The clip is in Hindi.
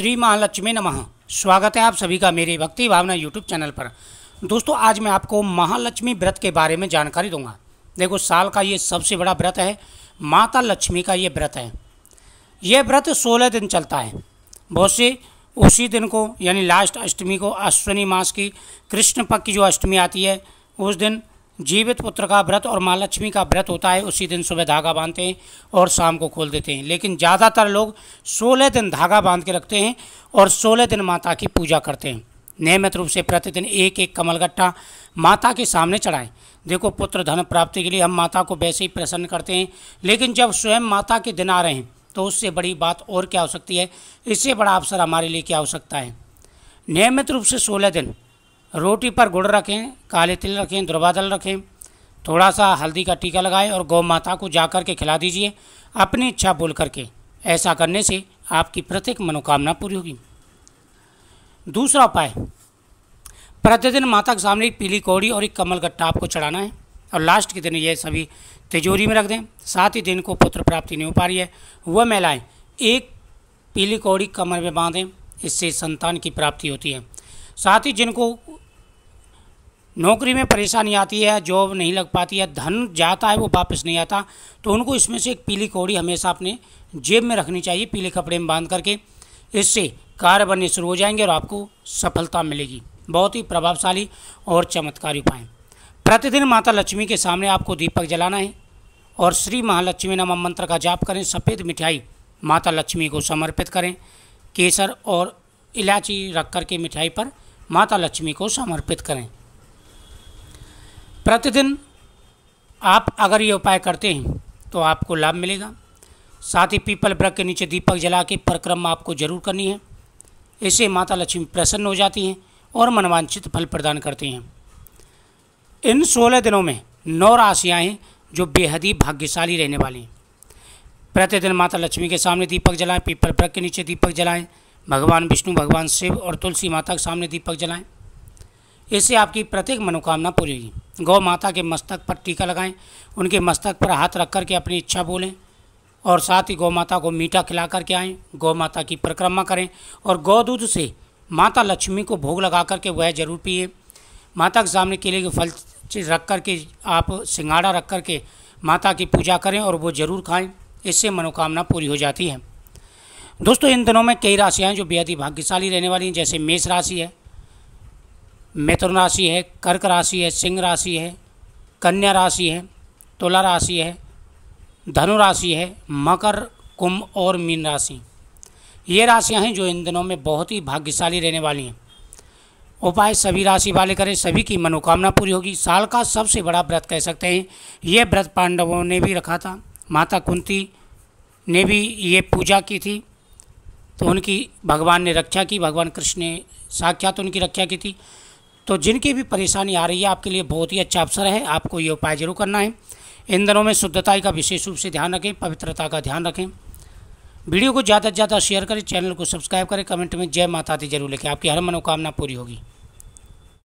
श्री महालक्ष्मी नमः स्वागत है आप सभी का मेरे भक्ति भावना यूट्यूब चैनल पर दोस्तों आज मैं आपको महालक्ष्मी व्रत के बारे में जानकारी दूंगा देखो साल का ये सबसे बड़ा व्रत है माता लक्ष्मी का ये व्रत है ये व्रत सोलह दिन चलता है बहुत से उसी दिन को यानी लास्ट अष्टमी को अश्विनी मास की कृष्ण पक्ष की जो अष्टमी आती है उस दिन जीवित पुत्र का व्रत और माँ लक्ष्मी का व्रत होता है उसी दिन सुबह धागा बांधते हैं और शाम को खोल देते हैं लेकिन ज़्यादातर लोग सोलह दिन धागा बांध के रखते हैं और सोलह दिन माता की पूजा करते हैं नियमित रूप से प्रतिदिन एक एक कमल गट्टा माता के सामने चढ़ाएं देखो पुत्र धन प्राप्ति के लिए हम माता को वैसे ही प्रसन्न करते हैं लेकिन जब स्वयं माता के दिन आ रहे हैं तो उससे बड़ी बात और क्या हो सकती है इससे बड़ा अवसर हमारे लिए क्या हो सकता है नियमित रूप से सोलह दिन रोटी पर गुड़ रखें काले तिल रखें दुर्वादल रखें थोड़ा सा हल्दी का टीका लगाएं और गौ माता को जा कर के खिला दीजिए अपनी इच्छा बोल करके ऐसा करने से आपकी प्रत्येक मनोकामना पूरी होगी दूसरा उपाय प्रतिदिन माता के सामने एक पीली कौड़ी और एक कमल गट्टा आपको चढ़ाना है और लास्ट के दिन ये सभी तिजोरी में रख दें साथ ही दिन को पुत्र प्राप्ति नहीं हो पा रही है वह महिलाएँ एक पीली कौड़ी कमर में बांधें इससे संतान की प्राप्ति होती है साथ ही जिनको नौकरी में परेशानी आती है जॉब नहीं लग पाती है धन जाता है वो वापस नहीं आता तो उनको इसमें से एक पीली कौड़ी हमेशा अपने जेब में रखनी चाहिए पीले कपड़े में बांध करके इससे कार्य बनने शुरू हो जाएंगे और आपको सफलता मिलेगी बहुत ही प्रभावशाली और चमत्कारी उपाय प्रतिदिन माता लक्ष्मी के सामने आपको दीपक जलाना है और श्री महालक्ष्मी नम मंत्र का जाप करें सफ़ेद मिठाई माता लक्ष्मी को समर्पित करें केसर और इलायची रख कर के मिठाई पर माता लक्ष्मी को समर्पित करें प्रतिदिन आप अगर ये उपाय करते हैं तो आपको लाभ मिलेगा साथ ही पीपल ब्रक के नीचे दीपक जला के परिक्रमा आपको जरूर करनी है इससे माता लक्ष्मी प्रसन्न हो जाती हैं और मनवांचित फल प्रदान करती हैं इन सोलह दिनों में नौ राशियाँ हैं जो बेहद ही भाग्यशाली रहने वाली हैं प्रतिदिन माता लक्ष्मी के सामने दीपक जलाएं पीपल ब्रक के नीचे दीपक जलाएं भगवान विष्णु भगवान शिव और तुलसी माता के सामने दीपक जलाएं इससे आपकी प्रत्येक मनोकामना पूरी होगी गौ माता के मस्तक पर टीका लगाएं उनके मस्तक पर हाथ रख कर के अपनी इच्छा बोलें और साथ ही गौ माता को मीठा खिला करके आएँ गौ माता की परिक्रमा करें और गौ दूध से माता लक्ष्मी को भोग लगा करके वह जरूर पिए माता के सामने केले के फल रख कर के आप सिंगाड़ा रख कर के माता की पूजा करें और वो ज़रूर खाएं इससे मनोकामना पूरी हो जाती है दोस्तों इन दिनों में कई राशियाँ जो बेहद ही भाग्यशाली रहने वाली हैं जैसे मेष राशि है मिथुन राशि है कर्क राशि है सिंह राशि है कन्या राशि है तुला राशि है धनु राशि है मकर कुंभ और मीन राशि ये राशियां हैं जो इन दिनों में बहुत ही भाग्यशाली रहने वाली हैं उपाय सभी राशि वाले करें सभी की मनोकामना पूरी होगी साल का सबसे बड़ा व्रत कह सकते हैं ये व्रत पांडवों ने भी रखा था माता कुंती ने भी ये पूजा की थी तो उनकी भगवान ने रक्षा की भगवान कृष्ण ने साक्षात उनकी रक्षा की थी तो जिनकी भी परेशानी आ रही है आपके लिए बहुत ही अच्छा अवसर है आपको ये उपाय जरूर करना है इन दिनों में शुद्धता का विशेष रूप से ध्यान रखें पवित्रता का ध्यान रखें वीडियो को ज़्यादा से ज़्यादा शेयर करें चैनल को सब्सक्राइब करें कमेंट में जय माता दी जरूर लिखें आपकी हर मनोकामना पूरी होगी